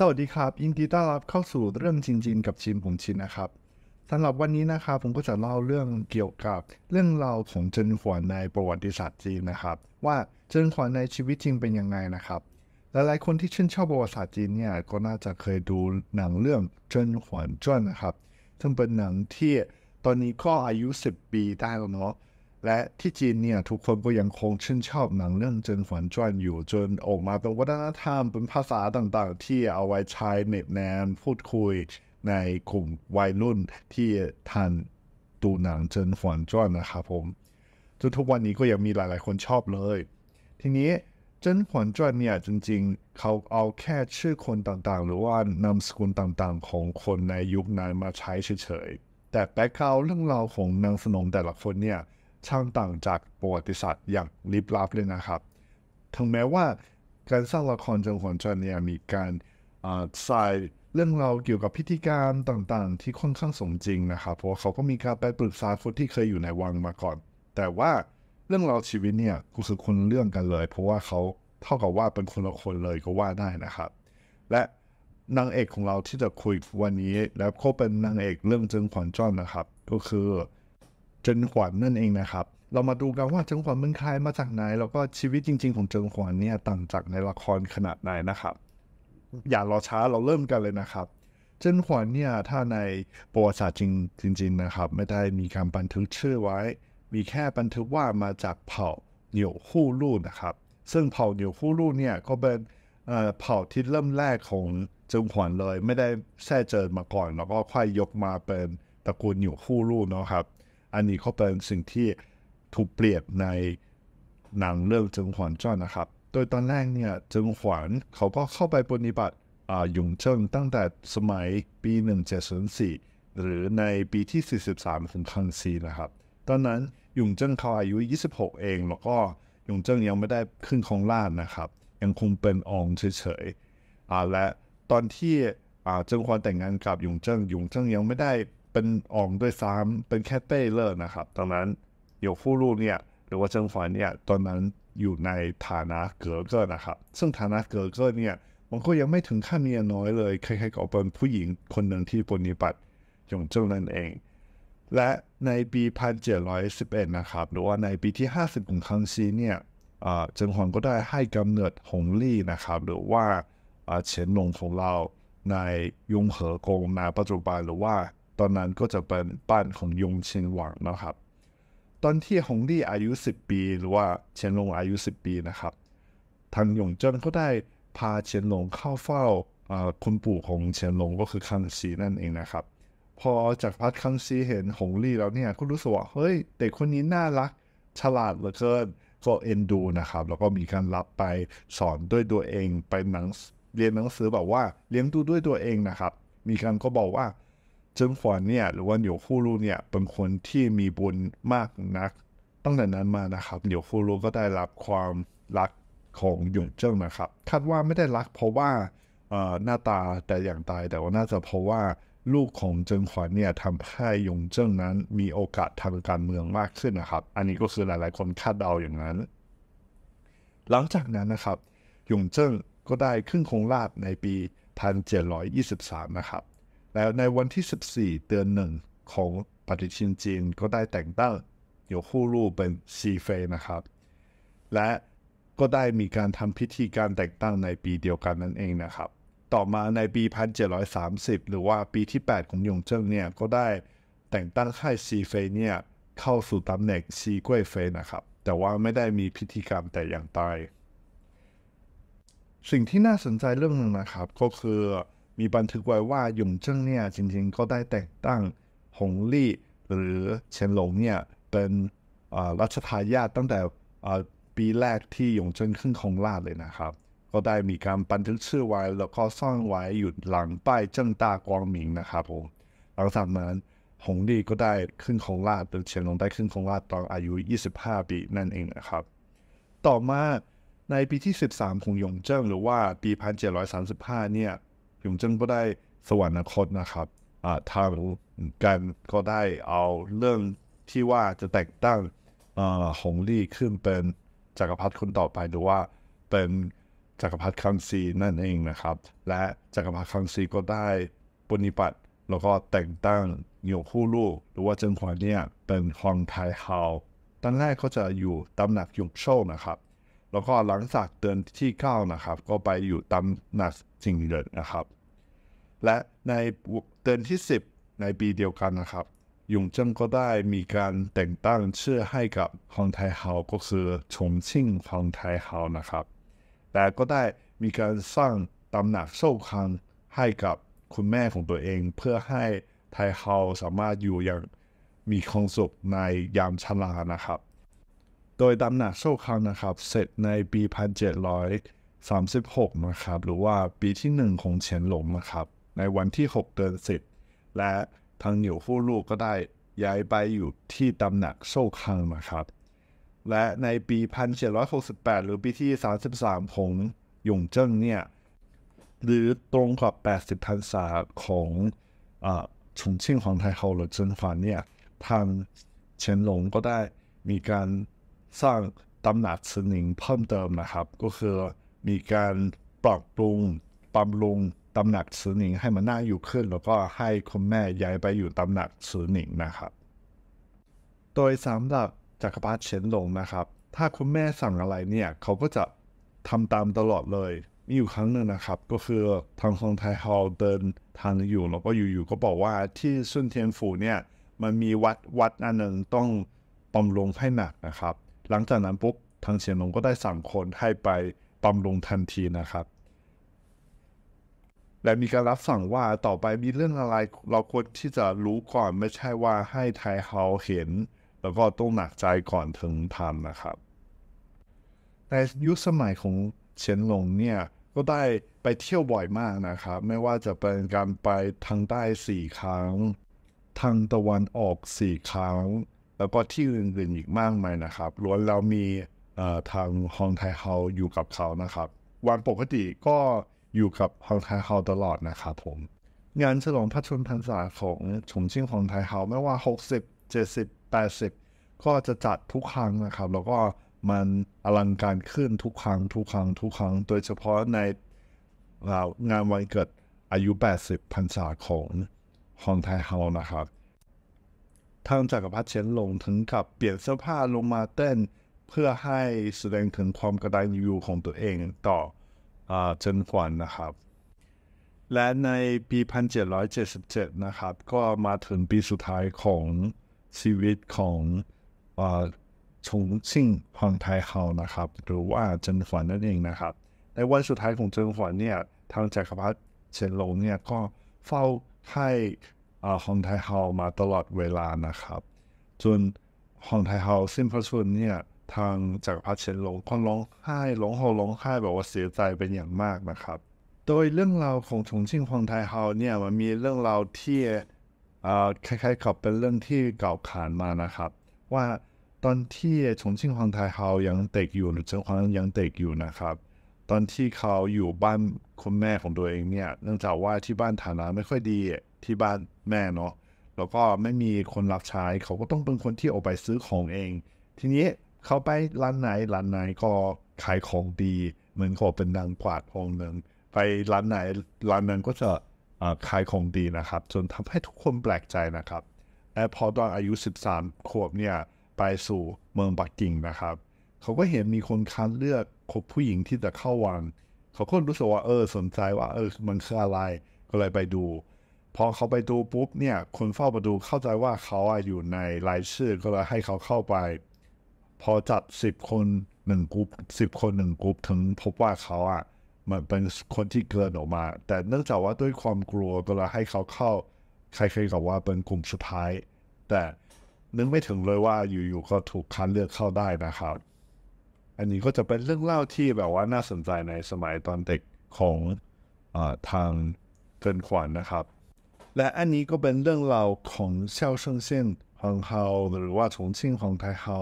สวัสดีครับยินดีต้อนรับเข้าสู่เรื่องจริงๆ กับชินผมชินนะครับสำหรับวันนี้นะครับผมก็จะเล่าเรื่องเกี่ยวกับเรื่องราวของเจินขวัญในประวัติศาสตร์จีนนะครับ ว่าเจินขวัญในชีวิตจริงเป็นยังไงนะครับ หลายๆ คนที่ชื่นชอบประวัติศาสตร์จีนเนี่ยก็น่าจะเคยดูหนังเรื่องเจินขวัญจ้วนนะครับ ซึ่งเป็นหนังที่ตอนนี้ก็อายุ 10 ปีได้แล้วเนาะและที่จีนเนี่ยทุกคนก็ยังคงชื่นชอบหนังเรื่องเจินหวนจวนอยู่จนออกมาเป็นวัฒนธรรมเป็นภาษาต่างๆ ที่เอาไว้ใช้เน็บแนนพูดคุยในกลุ่มวัยรุ่นที่ทันดูหนังเจินหวนจวนนะครับผมจนทุกวันนี้ก็ยังมีหลายๆคนชอบเลย ทีนี้เจินหวนจวนเนี่ยจริงๆ เขาเอาแค่ชื่อคนต่างๆหรือว่านามสกุลต่างๆ ของคนในยุคนั้นมาใช้เฉยๆแต่แบ็คกราวเรื่องราวของนางสนมแต่ละคนเนี่ยช่างต่างจากประวัติศาสตร์อย่างลิบลับเลยนะครับ ถึงแม้ว่า การสร้างละครจงหวนจันเนี่ยมีการใส่เรื่องราวเกี่ยวกับพิธีการต่างๆ ที่ค่อนข้างสมจริงนะครับ เพราะเขาก็มีการไปปรึกษาคนที่เคยอยู่ในวังมาก่อน แต่ว่าเรื่องราวชีวิตเนี่ยกูคือคนเรื่องกันเลย เพราะว่าเขาเท่ากับว่าเป็นคนละคนเลยก็ว่าได้นะครับ และนางเอกของเราที่จะคุยวันนี้ แล้วก็เป็นนางเอกเรื่องจึงขวัญจ้อนนะครับ ก็คือเจินขวัญนนั่นเองนะครับ เรามาดูกันว่าเจินขวัญเืองไทยมาจากไหน แล้วก็ชีวิตจริง ๆของเจินขวัญเนี่ยต่างจากในละครขนาดไหนนะครับ อย่ารอช้าเราเริ่มกันเลยนะครับ เจินขวัญเนี่ยถ้าในประวัติศาสตร์จริงๆนะครับ ไม่ได้มีการบันทึกชื่อไว้ มีแค่บันทึกว่ามาจากเผ่าเหนียวคู่ลู่นะครับ ซึ่งเผ่าเหนียวคู่ลู่เนี่ย ก็เป็นเผ่าที่เริ่มแรกของเจิงขวัญเลย ไม่ได้แท้เจอมาก่อนแล้วก็ค่อยยกมาเป็นตระกูลเหนียวคู่ลู่เนาะครับอันนี้เขาเป็น สิ่งที่ถูกเปรียบในหนังเรื่องจึงหวนจ้อนนะครับ โดยตอนแรกเนี่ยจึงหวนเขาก็เข้าไปปฏิบัติหยงเจิ้งตั้งแต่สมัยปี1704หรือในปีที่43ถึงคังซีนะครับ ตอนนั้นหยงเจิ้งเขาอายุ26 เอง แล้วก็หยงเจิ้งยังไม่ได้ขึ้นครองราชนะครับยังคงเป็นองเฉยๆ และตอนที่เจิ้งควานแต่งงานกับหยงเจิ้งหยงเจิ้งยังไม่ได้เป็นอ่องด้วยซ้ำเป็นแค่เต้เลอร์นะครับดังนั้นเยกผู้รู่เนี่ยหรือว่าเจิงฝอยเนี่ยตอนนั้นอยู่ในฐานะเกิร์เกอร์นะครับซึ่งฐานะเกิร์เกอร์เนี่ยมันก็ยังไม่ถึงขั้นเมียน้อยเลยใครๆก็เป็นผู้หญิงคนหนึ่งที่ปฏิบัติอย่างเจ้านั่นเอง และในปี1711นะครับหรือว่าในปีที่50ของคังซีเนี่ยเจิงหวนก็ได้ให้กำเนิดหงลี่นะครับหรือว่าเฉินหลงของเราในยงเหอกงนาปัจจุบันหรือว่าตอนนั้นก็จะเป็นบ้านของยงเชนหวังนะครับ ตอนที่ฮงลี่อายุ 10 ปี หรือว่าเชนหลงอายุ 10 ปีนะครับ ทางยงเจิ้นก็ได้พาเชนหลงเข้าเฝ้าคุณปู่ของเชนหลงก็คือคังซีนั่นเองนะครับ พอจากพัดคังซีเห็นฮงลี่แล้วเนี่ยก็รู้สึกว่าเฮ้ยเด็กคนนี้น่ารักฉลาดเหลือเกินก็เอ็นดูนะครับแล้วก็มีการรับไปสอนด้วยตัวเองไปหนังเรียนหนังสือแบบว่าเลี้ยงดูด้วยตัวเองนะครับมีการก็บอกว่าจิ้งฟอนเนี่ยหรือว่าเหนียวคู่รู่เนี่ยเป็นคนที่มีบุญมากนักตั้งแต่นั้นมานะครับเหนียวคู่รู่ก็ได้รับความรักของหยงเจิ้งนะครับคาดว่าไม่ได้รักเพราะว่าหน้าตาแต่อย่างใดแต่ว่าน่าจะเพราะว่าลูกของเจิงขวานเนี่ยทำให้หยงเจิ้งนั้นมีโอกาสทางการเมืองมากขึ้นนะครับอันนี้ก็คือหลายๆคนคาดเดาอย่างนั้น หลังจากนั้นนะครับหยงเจิ้งก็ได้ขึ้นคงราชในปี1723 นะครับแล้วในวันที่ 14 เดือนหนึ่งของปฏิทินจีนก็ได้แต่งตั้งอยู่คู่รูปเป็นซีเฟยนะครับ และก็ได้มีการทำพิธีการแต่งตั้งในปีเดียวกันนั่นเองนะครับ ต่อมาในปี 1730 หรือว่าปีที่ 8 ของหยงเจิ้งเนี่ยก็ได้แต่งตั้งให้ซีเฟยเนี่ยเข้าสู่ตำแหน่งซีกวยเฟยนะครับ แต่ว่าไม่ได้มีพิธีกรรมแต่อย่างใดสิ่งที่น่าสนใจเรื่องหนึ่งนะครับก็คือมีบันทึกไว้ว่าหยงเจิ้งเนี่ย จริงๆ ก็ได้แต่งตั้งหงลี่หรือเฉินหลงเนี่ยเป็นรัชทายาทตั้งแต่ปีแรกที่หยงเจิ้งขึ้นครองราชเลยนะครับ ก็ได้มีการบันทึกชื่อไว้แล้วก็ซ่อนไว้อยู่หลังป้ายเจิ้งตากวางหมิงนะครับผมหลังจากนั้นหงลี่ก็ได้ขึ้นครองราชหรือเฉินหลงได้ขึ้นครองราชตอนอายุ 25 ปีนั่นเองนะครับ ต่อมาในปีที่ 13ของหยงเจิ้งหรือว่าปี 1735เนี่ยผมจึงก็ได้สวรรคตนะครับ ทางการก็ได้เอาเรื่องที่ว่าจะแต่งตั้งหงลี่ขึ้นเป็นจักรพรรดิคนต่อไปหรือว่าเป็นจักรพรรดิคังซีนั่นเองนะครับ และจักรพรรดิคังซีก็ได้ปฏิบัติแล้วก็แต่งตั้งหยคู่ลูกหรือว่าเจิงหวานเนี่ยเป็นฮองไทเฮาตอนแรกเขาจะอยู่ตำหนักหยงโชคนะครับ แล้วก็หลังจากเดือนที่9นะครับก็ไปอยู่ตำหนักจิงเดินนะครับและในเดือนที่ 10 ในปีเดียวกันนะครับยงเจิ้งก็ได้มีการแต่งตั้งชื่อให้กับฮองไทเฮาก็คือชงชิ่งฮองไทเฮานะครับแต่ก็ได้มีการสร้างตำหนักโซ่คังให้กับคุณแม่ของตัวเองเพื่อให้ไทเฮาสามารถอยู่อย่างมีความสุขในยามชรานะครับโดยตำหนักโซ่คังนะครับเสร็จในปี 1736นะครับ หรือว่าปีที่ 1 ของเฉียนหลงนะครับในวันที่ 6 เดือนสิบและทางเหนียวฟู่ลูกก็ได้ย้ายไปอยู่ที่ตำหนักโซคังนะครับ และในปี 1768 หรือปีที่ 33 ของหยงเจิ้งเนี่ยหรือตรงกับ 80พรรษาของอชงชิ่งของไทยเขาหรือเจินฟานเนี่ยทางเฉินหลงก็ได้มีการสร้างตำหนักสนิงเพิ่มเติมนะครับ ก็คือมีการปรับปรุงปรบรุงตำหนักสือหนิงให้มันน่าอยู่ขึ้น แล้วก็ให้คุณแม่ย้ายไปอยู่ตำหนักสือหนิงนะครับ โดยสำหรับจักรพรรดิเฉินหลงนะครับถ้าคุณแม่สั่งอะไรเนี่ยเขาก็จะทำตามตลอดเลย มีอยู่ครั้งหนึ่งนะครับก็คือทางของไทฮอลเดินทางอยู่แล้วก็อยู่ๆก็บอกว่าที่ซุนเทียนฝูเนี่ยมันมีวัดวัดอันหนึ่งต้องบำรุงให้หนักนะครับ หลังจากนั้นปุ๊บทางเฉียนหลงก็ได้สั่งคนให้ไปบำรุงทันทีนะครับและมีการรับสั่งว่าต่อไปมีเรื่องอะไรเราควรที่จะรู้ก่อนไม่ใช่ว่าให้ไทยเฮาเห็นแล้วก็ต้องหนักใจก่อนถึงทำนะครับในยุคสมัยของเฉินหลงเนี่ยก็ได้ไปเที่ยวบ่อยมากนะครับ ไม่ว่าจะเป็นการไปทางใต้สี่ครั้งทางตะวันออกสี่ครั้งแล้วก็ที่อื่นๆอีกมากมายนะครับล้วนเรามีทางฮองไทเฮาอยู่กับเขานะครับ วันปกติก็อยู่กับฮองไทเฮาตลอดนะครับผมงานฉลองพระชนพรรษาของชมชิ่งฮองไทเฮาไม่ว่า60 70 80 ก็จะจัดทุกครั้งนะครับแล้วก็มันอลังการขึ้นทุกครั้งทุกครั้งทุกครั้งโดยเฉพาะในงานวันเกิดอายุ 80พรรษาของฮองไทเฮานะครับทางจักรพรรดิเฉินหลงถึงกับเปลี่ยนเสื้อผ้าลงมาเต้นเพื่อให้แสดงถึงความกระดานยูของตัวเองต่อเจินหวนนะครับ และในปี 1777นะครับก็มาถึงปีสุดท้ายของชีวิตของอชงซิงฮวางไทเฮานะครับหรือว่าเจินหวนนั่นเองนะครับในวันสุดท้ายของเจินหวนเนี่ยทางจักรพรรดิเฉินหลงเนี่ยก็เฝ้าให้ฮองไทเฮามาตลอดเวลานะครับจนฮองไทเฮาสิ้นพระชนเนี่ยทางจากพาเชนหลงามร้องไห้ร้องโหร้องไห้แบบว่าเสียใจเป็นอย่างมากนะครับ โดยเรื่องราวของชงชิ่งฮวงไทเฮาเนี่ยมันมีเรื่องราวที่คล้ายๆกับเป็นเรื่องที่เก่าขานมานะครับ ว่าตอนที่ชงชิ่งฮวงไทเฮายังเด็กอยู่หรือเจ้าของยังเด็กอยู่นะครับ ตอนที่เขาอยู่บ้านคุณแม่ของตัวเองเนี่ยเนื่องจากว่าที่บ้านฐานะไม่ค่อยดีที่บ้านแม่เนาะแล้วก็ไม่มีคนรับใช้เขาก็ต้องเป็นคนที่ออกไปซื้อของเอง ทีนี้เข้าไปร้านไหนร้านไหนก็ขายของดีเหมือนขาเป็นนางกวาดของหนึ่งไปร้านไหนร้านนั้นก็จะขายของดีนะครับ จนทำให้ทุกคนแปลกใจนะครับแต่พอตอนอายุ 13 ขวบเนี่ยไปสู่เมืองปักกิ่งนะครับ เขาก็เห็นมีคนคัดเลือกคบผู้หญิงที่จะเข้าวังเขาก็รู้สึกว่าเออสนใจว่าเออมันคืออะไรก็เลยไปดู พอเขาไปดูปุ๊บเนี่ยคนเฝ้าประตูเข้าใจว่าเขาอยู่ในรายชื่อก็เลยให้เขาเข้าไปพอจับสิบคนหนึ่งกลุ่มสิบคนหนึ่งกลุ่มถึงพบว่าเขาอ่ะมันเป็นคนที่เกินออกมา แต่เนื่องจากว่าด้วยความกลัวก็เลยให้เขาเข้าใครๆกับว่าเป็นกลุ่มสุดท้าย แต่นึกไม่ถึงเลยว่าอยู่ๆก็ถูกคัดเลือกเข้าได้นะครับ อันนี้ก็จะเป็นเรื่องเล่าที่แบบว่าน่าสนใจในสมัยตอนเด็กของอทางเกินขวัญนนะครับ และอันนี้ก็เป็นเรื่องราวของเซี่ยวเซิงเซิงฮของเฮาหรือว่าชงชิงของไทเฮา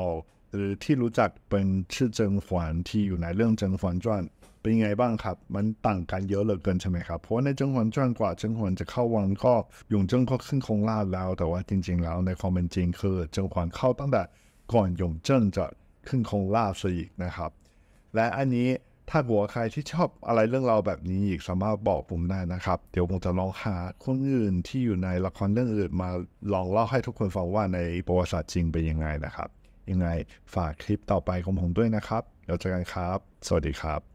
หรือที่รู้จักเป็นชื่อเจิงหวนที่อยู่ในเรื่องเจิงหวนจวนเป็นยังไงบ้างครับ มันต่างกันเยอะเหลือเกินใช่ไหมครับเพราะในเจิงหวนจวนกว่าเจิงหวนจะเข้าวังก็ยงเจิงก็ขึ้นคงลาดแล้ว แต่ว่าจริง ๆ แล้วในความเป็นจริงคือเจิงหวนเข้าตั้งแต่ก่อนยงเจิงจะขึ้นคงลาดซะอีกนะครับ และอันนี้ถ้าหัวใครที่ชอบอะไรเรื่องเราแบบนี้อีกสามารถบอกผมได้นะครับ เดี๋ยวผมจะลองหาคนอื่นที่อยู่ในละครเรื่องอื่นมาลองเล่าให้ทุกคนฟังว่าในประวัติศาสตร์จริงเป็นยังไงนะครับยังไงฝากคลิปต่อไปของผมด้วยนะครับแล้วเจอกันครับ สวัสดีครับ